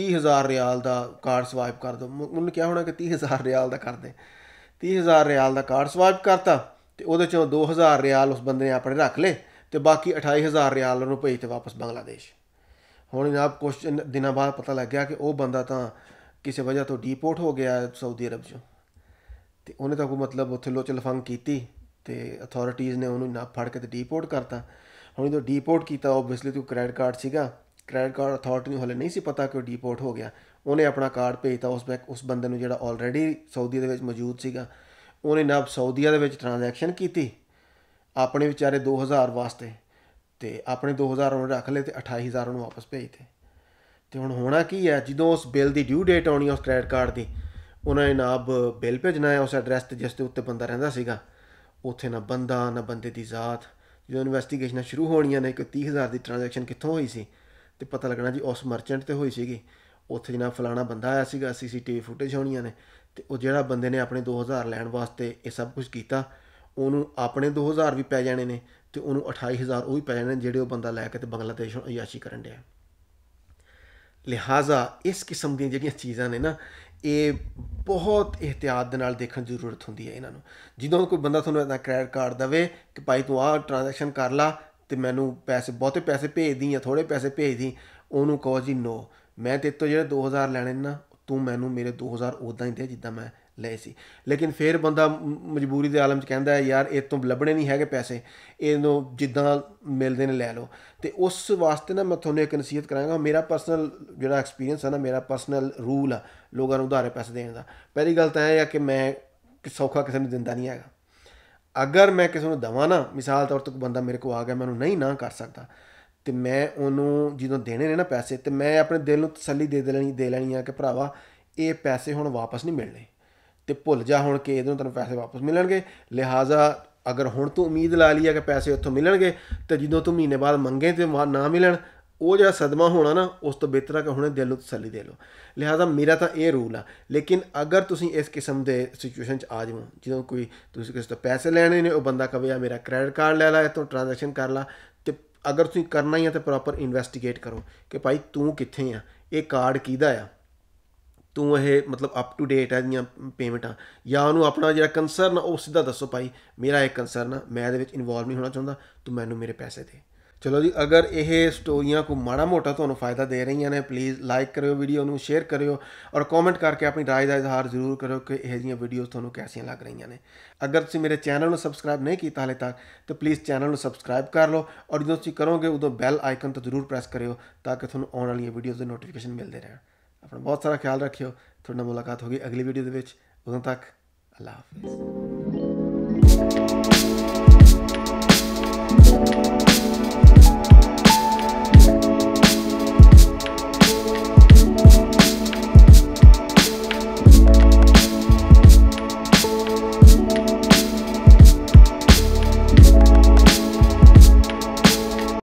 30000 ਰਿਆਲ ਦਾ ਕਾਰਡ ਸਵਾਈਪ ਕਰ ਦਿਓ ਉਹਨੂੰ ਕਿਹਾ ਹੋਣਾ ਕਿ 30000 ਰਿਆਲ ਦਾ ਕਰ ਦੇ 30000 ਰਿਆਲ ਦਾ ਕਾਰਡ ਸਵਾਈਪ ਕਰਤਾ ਤੇ ਉਹਦੇ ਚੋਂ 2000 ਰਿਆਲ ਉਸ ਬੰਦੇ ਨੇ ਆਪਣੇ ਰੱਖ ਲਏ ਤੇ ਬਾਕੀ 28000 ਰਿਆਲ ਉਹਨੂੰ ਭੇਜ ਤੇ ਵਾਪਸ ਬੰਗਲਾਦੇਸ਼ ਹੁਣ ਜਨਾਬ ਕੁਝ ਦਿਨਾਂ ਬਾਅਦ ਪਤਾ ਲੱਗਿਆ ਕਿ ਉਹ ਬੰਦਾ ਤਾਂ ਕਿਸੇ ਵਜ੍ਹਾ ਤੋਂ ਡੀਪੋਰਟ ਹੋ ਗਿਆ ਸਾਊਦੀ ਅਰਬ 'ਚ ਤੇ ਉਹਨੇ ਤਾਂ ਕੋਈ ਮਤਲਬ ਉੱਥੇ ਲੋਚ ਲਫੰਗ ਕੀਤੀ ਤੇ ਅਥਾਰਟੀਆਂ ਨੇ ਉਹਨੂੰ ਨਾ ਫੜ ਕੇ ਤੇ ਡੀਪੋਰਟ ਕਰਤਾ ਹੁਣ ਜਦੋਂ ਡੀਪੋਰਟ ਕੀਤਾ ਆਬਵੀਅਸਲੀ ਤੂੰ ਕ੍ਰੈਡਿਟ ਕਾਰਡ ਸੀਗਾ ਕ੍ਰੈਡਿਟ ਕਾਰਡ ਅਥਾਰਟੀ ਨੂੰ ਹਲੇ ਨਹੀਂ ਸੀ ਪਤਾ ਕਿ ਉਹ ਡੀਪੋਰਟ ਹੋ ਗਿਆ ਉਹਨੇ ਆਪਣਾ ਕਾਰਡ ਭੇਜਤਾ ਉਸ ਬੈਕ ਉਸ ਬੰਦੇ ਨੂੰ ਜਿਹੜਾ ਆਲਰੇਡੀ ਸਾਊਦੀ ਦੇ ਵਿੱਚ ਮੌਜੂਦ ਸੀਗਾ ਉਹਨੇ ਨਾ ਸਾਊਦੀਆ ਦੇ ਵਿੱਚ ਟ੍ਰਾਂਜੈਕਸ਼ਨ ਕੀਤੀ ਆਪਣੇ ਵਿਚਾਰੇ 2000 ਵਾਸਤੇ ਤੇ ਆਪਣੇ 2000 ਉਹਨੇ ਰੱਖ ਲਏ ਤੇ 28000 ਉਹਨੂੰ ਵਾਪਸ ਭੇਜਤੇ ਤੇ ਹੁਣ ਹੋਣਾ ਕੀ ਹੈ ਜਦੋਂ ਉਸ ਬਿੱਲ ਦੀ ਡਿਊ ਡੇਟ ਆਉਣੀ ਹੈ ਉਸ ਕ੍ਰੈਡਿਟ ਕਾਰਡ ਦੀ ਉਹਨਾਂ ਨੇ ਨਾਬ ਬਿੱਲ ਭੇਜਣਾ ਹੈ ਉਸ ਐਡਰੈਸ ਤੇ ਜਿਸ ਤੇ ਉੱਤੇ ਬੰਦਾ ਰਹਿੰਦਾ ਸੀਗਾ ਉੱਥੇ ਨਾ ਬੰਦਾ ਨਾ ਬੰਦੇ ਦੀ ਜ਼ਾਤ ਜਦੋਂ ਇਨਵੈਸਟੀਗੇਸ਼ਨਾਂ ਸ਼ੁਰੂ ਹੋਣੀਆਂ ਨੇ ਕਿ 30000 ਦੀ ਟ੍ਰਾਂਜੈਕਸ਼ਨ ਕਿੱਥੋਂ ਹੋਈ ਸੀ ਤੇ ਪਤਾ ਲੱਗਣਾ ਜੀ ਉਸ ਮਰਚੈਂਟ ਤੇ ਹੋਈ ਸੀਗੀ ਉੱਥੇ ਜਨਾ ਫਲਾਣਾ ਬੰਦਾ ਆਇਆ ਸੀਗਾ ਸੀਸੀਟੀਵੀ ਫੁਟੇਜ ਹੋਣੀਆਂ ਨੇ ਤੇ ਉਹ ਜਿਹੜਾ ਬੰਦੇ ਨੇ ਆਪਣੇ 2000 ਲੈਣ ਵਾਸਤੇ ਇਹ ਸਭ ਕੁਝ ਕੀਤਾ ਉਹਨੂੰ ਆਪਣੇ 2000 ਵੀ ਪੈ ਜਾਣੇ ਨੇ ਤੇ ਉਹਨੂੰ 28000 ਉਹ ਵੀ ਪੈ ਜਾਣੇ ਜਿਹੜੇ ਉਹ ਬੰਦਾ ਲੈ ਕੇ ਤੇ ਬੰਗਲਾਦੇਸ਼ੋਂ ਅਯਾਸ਼ੀ ਕਰਨ ਡਿਆ ਲਿਹਾਜ਼ਾ ਇਸ ਕਿਸਮ ਦੀਆਂ ਜਿਹੜੀਆਂ ਚੀਜ਼ਾਂ ਨੇ ਨਾ ਇਹ ਬਹੁਤ ਇhtiyat ਦੇ ਨਾਲ ਦੇਖਣ ਦੀ ਜ਼ਰੂਰਤ ਹੁੰਦੀ ਹੈ ਇਹਨਾਂ ਨੂੰ ਜਦੋਂ ਕੋਈ ਬੰਦਾ ਤੁਹਾਨੂੰ ਇਹਦਾ ਕ੍ਰੈਡਿਟ ਕਾਰਡ ਦਵੇ ਕਿ ਭਾਈ ਤੂੰ ਆਹ ਟ੍ਰਾਂਜੈਕਸ਼ਨ ਕਰ ਲਾ ਤੇ ਮੈਨੂੰ ਪੈਸੇ ਬਹੁਤੇ ਪੈਸੇ ਭੇਜ ਦੀ ਜਾਂ ਥੋੜੇ ਪੈਸੇ ਭੇਜ ਦੀ ਉਹਨੂੰ ਕਹੋ ਜੀ ਨੋ ਮੈਂ ਤੇਤੋਂ ਜਿਹੜੇ 2000 ਲੈਣੇ ਨਾ ਤੂੰ ਮੈਨੂੰ ਮੇਰੇ 2000 ਉਦਾਂ ਹੀ ਦੇ ਜਿੱਦਾਂ ਮੈਂ ਲਏ ਸੀ ਲੇਕਿਨ ਫੇਰ ਬੰਦਾ ਮਜਬੂਰੀ ਦੇ ਆਲਮ 'ਚ ਕਹਿੰਦਾ ਯਾਰ ਇਹ ਤੋਂ ਲੱਭਣੇ ਨਹੀਂ ਹੈਗੇ ਪੈਸੇ ਇਹਨੂੰ ਜਿੱਦਾਂ ਮਿਲਦੇ ਨੇ ਲੈ ਲਓ ਤੇ ਉਸ ਵਾਸਤੇ ਨਾ ਮੈਂ ਤੁਹਾਨੂੰ ਇੱਕ ਨਸੀਹਤ ਕਰਾਂਗਾ ਮੇਰਾ ਪਰਸਨਲ ਜਿਹੜਾ ਐਕਸਪੀਰੀਅੰਸ ਹੈ ਨਾ ਮੇਰਾ ਪਰਸਨਲ ਰੂਲ ਆ ਲੋਕਾਂ ਨੂੰ ਉਧਾਰੇ ਪੈਸੇ ਦੇਣ ਦਾ ਪਹਿਲੀ ਗੱਲ ਤਾਂ ਇਹ ਆ ਕਿ ਮੈਂ ਸੌਖਾ ਕਿਸੇ ਨੂੰ ਦਿੰਦਾ ਨਹੀਂ ਹੈਗਾ ਅਗਰ ਮੈਂ ਕਿਸੇ ਨੂੰ ਦਵਾਂ ਨਾ ਮਿਸਾਲ ਤੌਰ ਤੇ ਕੋਈ ਬੰਦਾ ਮੇਰੇ ਕੋਲ ਆ ਗਿਆ ਮੈਨੂੰ ਨਹੀਂ ਨਾ ਕਰ ਸਕਦਾ ਤੇ ਮੈਂ ਉਹਨੂੰ ਜਦੋਂ ਦੇਣੇ ਨੇ ਨਾ ਪੈਸੇ ਤੇ ਮੈਂ ਆਪਣੇ ਦਿਲ ਨੂੰ ਤਸੱਲੀ ਦੇ ਦੇਣੀ ਦੇ ਲੈਣੀ ਆ ਕਿ ਭਰਾਵਾ ਇਹ ਪੈਸੇ ਹੁਣ ਵਾਪਸ ਨਹੀਂ ਮਿਲਣੇ ਤੇ ਭੁੱਲ ਜਾ ਹੁਣ ਕਿ ਇਹਦੇ ਨੂੰ ਤੈਨੂੰ ਪੈਸੇ ਵਾਪਸ ਮਿਲਣਗੇ ਲਿਹਾਜ਼ਾ ਅਗਰ ਹੁਣ ਤੂੰ ਉਮੀਦ ਲਾ ਲਈ ਹੈ ਕਿ ਪੈਸੇ ਉੱਥੋਂ ਮਿਲਣਗੇ ਤੇ ਜਦੋਂ ਤੂੰ ਮਹੀਨੇ ਬਾਅਦ ਮੰਗੇ ਤੇ ਨਾ ਮਿਲਣ ਉਹ ਜਿਹੜਾ ਸਦਮਾ ਹੋਣਾ ਨਾ ਉਸ ਤੋਂ ਬਿਹਤਰ ਹੈ ਕਿ ਹੁਣੇ ਦਿਲ ਨੂੰ ਤਸੱਲੀ ਦੇ ਲਓ ਲਿਹਾਜ਼ਾ ਮੇਰਾ ਤਾਂ ਇਹ ਰੂਲ ਆ ਲੇਕਿਨ ਅਗਰ ਤੁਸੀਂ ਇਸ ਕਿਸਮ ਦੇ ਸਿਚੁਏਸ਼ਨ 'ਚ ਆ ਜਾਓ ਜਦੋਂ ਕੋਈ ਤੁਸੀਂ ਕਿਸੇ ਤੋਂ ਪੈਸੇ ਲੈਣੇ ਨੇ ਉਹ ਬੰਦਾ ਕਹੇ ਆ ਮੇਰਾ ਕ੍ਰੈਡਿਟ ਕਾਰਡ ਲੈ ਲੈ ਇਹ ਤੋਂ ਟ੍ਰਾਂਜੈਕਸ਼ਨ ਕਰ ਲੈ ਤੇ ਅਗਰ ਤੁਸੀਂ ਕਰਨਾ ਹੀ ਆ ਤੇ ਪ੍ਰੋਪਰ ਇਨਵੈਸਟੀਗੇਟ ਕਰੋ ਕਿ ਭਾਈ ਤੂੰ ਕਿੱਥੇ ਆ ਇਹ ਕਾਰਡ ਕਿਹਦਾ ਆ ਤੂੰ ਇਹ ਮਤਲਬ ਅਪ ਟੂ ਡੇਟ ਹੈ ਪੇਮੈਂਟ ਪੇਮੈਂਟਾਂ ਜਾਂ ਉਹਨੂੰ ਆਪਣਾ ਜਿਹੜਾ ਕੰਸਰਨ ਉਹ ਸਿੱਧਾ ਦੱਸੋ ਭਾਈ ਮੇਰਾ ਇਹ ਕੰਸਰਨ ਆ ਮੈਂ ਇਹਦੇ ਵਿੱਚ ਇਨਵੋਲਵ ਨਹੀਂ ਹੋਣਾ ਚਾਹੁੰਦਾ ਤੂੰ ਮੈਨੂੰ ਮੇਰੇ ਪੈਸੇ ਦੇ ਚਲੋ ਜੀ ਅਗਰ ਇਹ ਸਟੋਰੀਆਂ ਕੋ ਮਾੜਾ ਮੋਟਾ ਤੁਹਾਨੂੰ ਫਾਇਦਾ ਦੇ ਰਹੀਆਂ ਨੇ ਪਲੀਜ਼ ਲਾਈਕ ਕਰਿਓ ਵੀਡੀਓ ਨੂੰ ਸ਼ੇਅਰ ਕਰਿਓ ਔਰ ਕਮੈਂਟ ਕਰਕੇ ਆਪਣੀ ਰਾਏ ਦਾ ਇਜ਼ਹਾਰ ਜ਼ਰੂਰ ਕਰਿਓ ਕਿ ਇਹ ਜੀਆਂ ਵੀਡੀਓਜ਼ ਤੁਹਾਨੂੰ ਕੈਸੀਆਂ ਲੱਗ ਰਹੀਆਂ ਨੇ ਅਗਰ ਤੁਸੀਂ ਮੇਰੇ ਚੈਨਲ ਨੂੰ ਸਬਸਕ੍ਰਾਈਬ ਨਹੀਂ ਕੀਤਾ ਹਲੇ ਤੱਕ ਤਾਂ ਪਲੀਜ਼ ਚੈਨਲ ਨੂੰ ਸਬਸਕ੍ਰਾਈਬ ਕਰ ਲਓ ਔਰ ਜਦੋਂ ਤੁਸੀਂ ਕਰੋਗੇ ਉਦੋਂ ਬੈਲ ਆਈਕਨ ਤੋਂ ਜ਼ਰੂਰ ਪ੍ਰੈਸ ਕਰਿਓ ਤਾਂ ਕਿ ਤੁਹਾਨੂੰ ਆਉਣ ਵਾਲੀਆਂ ਵੀਡੀਓਜ਼ ਦੇ ਨੋਟੀਫਿਕੇਸ਼ਨ ਮਿਲਦੇ ਰਹਿਣ ਆਪਣਾ ਬਹੁਤ ਸਾਰਾ ਖਿਆਲ ਰੱਖਿਓ ਤੁਹਾਡੇ ਨਾਲ ਮੁਲਾਕਾਤ ਹੋਗੀ ਅਗਲੀ ਵੀਡੀਓ ਦੇ ਵਿੱਚ ਉਦੋਂ ਤੱਕ ਅੱਲਾ ਹਾਫਿਜ਼